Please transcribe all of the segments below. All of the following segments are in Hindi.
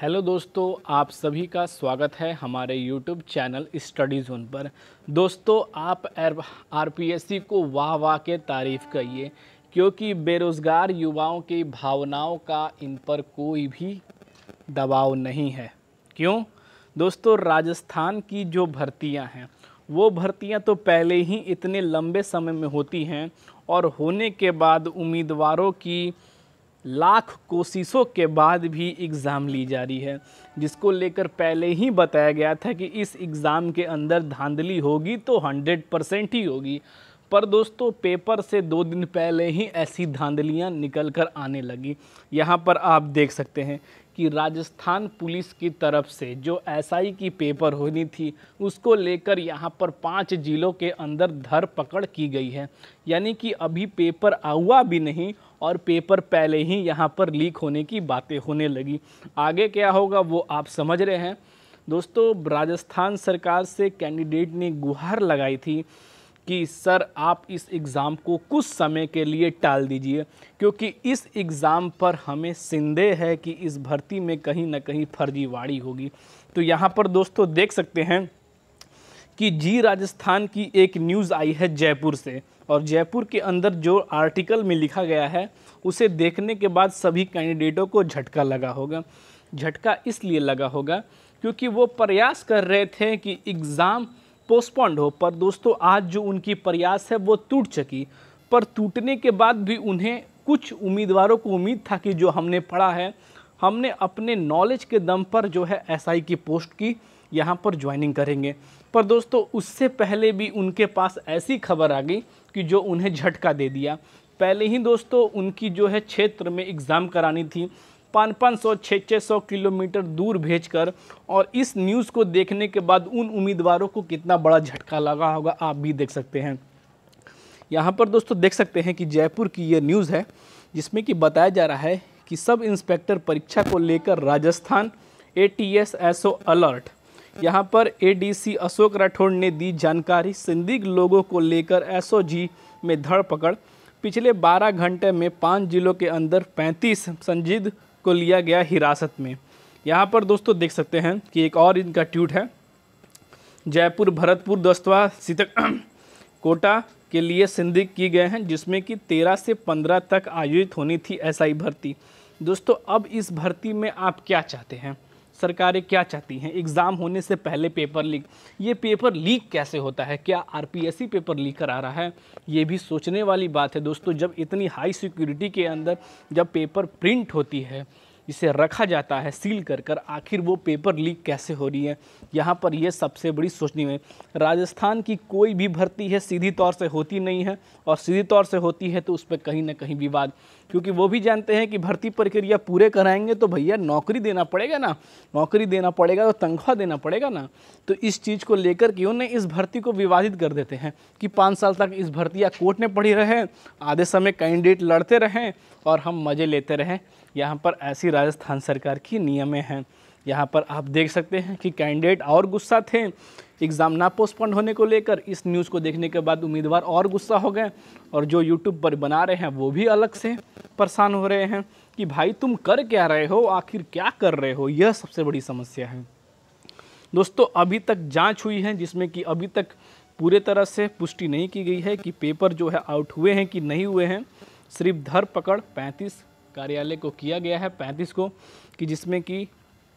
हेलो दोस्तों आप सभी का स्वागत है हमारे यूट्यूब चैनल स्टडी जोन पर दोस्तों आप आर पी को वाह वाह के तारीफ़ करिए क्योंकि बेरोज़गार युवाओं की भावनाओं का इन पर कोई भी दबाव नहीं है क्यों दोस्तों राजस्थान की जो भर्तियां हैं वो भर्तियां तो पहले ही इतने लंबे समय में होती हैं और होने के बाद उम्मीदवारों की लाख कोशिशों के बाद भी एग्ज़ाम ली जा रही है जिसको लेकर पहले ही बताया गया था कि इस एग्ज़ाम के अंदर धांधली होगी तो 100 परसेंट ही होगी पर दोस्तों पेपर से दो दिन पहले ही ऐसी धांधलियां निकल कर आने लगी यहाँ पर आप देख सकते हैं कि राजस्थान पुलिस की तरफ से जो एसआई की पेपर होनी थी उसको लेकर यहाँ पर पाँच जिलों के अंदर धर पकड़ की गई है यानी कि अभी पेपर आ हुआ भी नहीं और पेपर पहले ही यहाँ पर लीक होने की बातें होने लगी आगे क्या होगा वो आप समझ रहे हैं दोस्तों राजस्थान सरकार से कैंडिडेट ने गुहार लगाई थी कि सर आप इस एग्ज़ाम को कुछ समय के लिए टाल दीजिए क्योंकि इस एग्ज़ाम पर हमें संदेह है कि इस भर्ती में कहीं ना कहीं फर्जीवाड़ी होगी तो यहाँ पर दोस्तों देख सकते हैं कि जी राजस्थान की एक न्यूज़ आई है जयपुर से और जयपुर के अंदर जो आर्टिकल में लिखा गया है उसे देखने के बाद सभी कैंडिडेटों को झटका लगा होगा झटका इसलिए लगा होगा क्योंकि वो प्रयास कर रहे थे कि एग्ज़ाम पोस्टपोन्ड हो पर दोस्तों आज जो उनकी प्रयास है वो टूट चुकी पर टूटने के बाद भी उन्हें कुछ उम्मीदवारों को उम्मीद था कि जो हमने पढ़ा है हमने अपने नॉलेज के दम पर जो है एसआई की पोस्ट की यहाँ पर ज्वाइनिंग करेंगे पर दोस्तों उससे पहले भी उनके पास ऐसी खबर आ गई कि जो उन्हें झटका दे दिया पहले ही दोस्तों उनकी जो है क्षेत्र में एग्ज़ाम करानी थी पाँच पाँच सौ छः छः सौ किलोमीटर दूर भेजकर और इस न्यूज़ को देखने के बाद उन उम्मीदवारों को कितना बड़ा झटका लगा होगा आप भी देख सकते हैं यहाँ पर दोस्तों देख सकते हैं कि जयपुर की ये न्यूज़ है जिसमें कि बताया जा रहा है कि सब इंस्पेक्टर परीक्षा को लेकर Rajasthan A T S SO alert यहाँ पर एडीसी अशोक राठौड़ ने दी जानकारी संदिग्ध लोगों को लेकर एसओजी में पकड़ पिछले 12 घंटे में पाँच जिलों के अंदर 35 संदिग्ध को लिया गया हिरासत में यहाँ पर दोस्तों देख सकते हैं कि एक और इनका ट्यूट है जयपुर भरतपुर दस्तवा सीतक कोटा के लिए संदिग्ध किए गए हैं जिसमें कि 13 से 15 तक आयोजित होनी थी एसआई भर्ती दोस्तों अब इस भर्ती में आप क्या चाहते हैं सरकारें क्या चाहती हैं एग्ज़ाम होने से पहले पेपर लीक ये पेपर लीक कैसे होता है क्या आर पेपर लीक करा रहा है ये भी सोचने वाली बात है दोस्तों जब इतनी हाई सिक्योरिटी के अंदर जब पेपर प्रिंट होती है इसे रखा जाता है सील कर कर आखिर वो पेपर लीक कैसे हो रही है यहाँ पर यह सबसे बड़ी सोचनी है राजस्थान की कोई भी भर्ती है सीधी तौर से होती नहीं है और सीधी तौर से होती है तो उस पर कहीं ना कहीं विवाद क्योंकि वो भी जानते हैं कि भर्ती प्रक्रिया पूरे कराएंगे तो भैया नौकरी देना पड़ेगा ना नौकरी देना पड़ेगा तो तनख्वाह देना पड़ेगा ना तो इस चीज़ को लेकर के उन्हें इस भर्ती को विवादित कर देते हैं कि पाँच साल तक इस भर्ती या कोर्ट में पढ़ी रहें आधे समय कैंडिडेट लड़ते रहें और हम मज़े लेते रहें यहाँ पर ऐसी राजस्थान सरकार की नियमें हैं यहाँ पर आप देख सकते हैं कि कैंडिडेट और गुस्सा थे एग्ज़ाम ना पोस्टपोन होने को लेकर इस न्यूज़ को देखने के बाद उम्मीदवार और गुस्सा हो गए और जो यूट्यूब पर बना रहे हैं वो भी अलग से परेशान हो रहे हैं कि भाई तुम कर क्या रहे हो आखिर क्या कर रहे हो यह सबसे बड़ी समस्या है दोस्तों अभी तक जांच हुई है जिसमें कि अभी तक पूरे तरह से पुष्टि नहीं की गई है कि पेपर जो है आउट हुए हैं कि नहीं हुए हैं सिर्फ धर पकड़ पैंतीस कार्यालय को किया गया है पैंतीस को कि जिसमें कि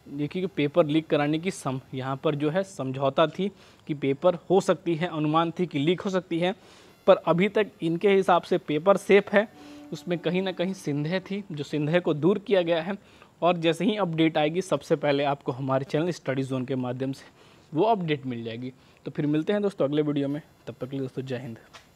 देखिए कि पेपर लीक कराने की सम यहाँ पर जो है समझौता थी कि पेपर हो सकती है अनुमान थी कि लीक हो सकती है पर अभी तक इनके हिसाब से पेपर सेफ है उसमें कहीं ना कहीं सिंधे थी जो सिंधे को दूर किया गया है और जैसे ही अपडेट आएगी सबसे पहले आपको हमारे चैनल स्टडी जोन के माध्यम से वो अपडेट मिल जाएगी तो फिर मिलते हैं दोस्तों अगले वीडियो में तब तक के लिए दोस्तों जय हिंद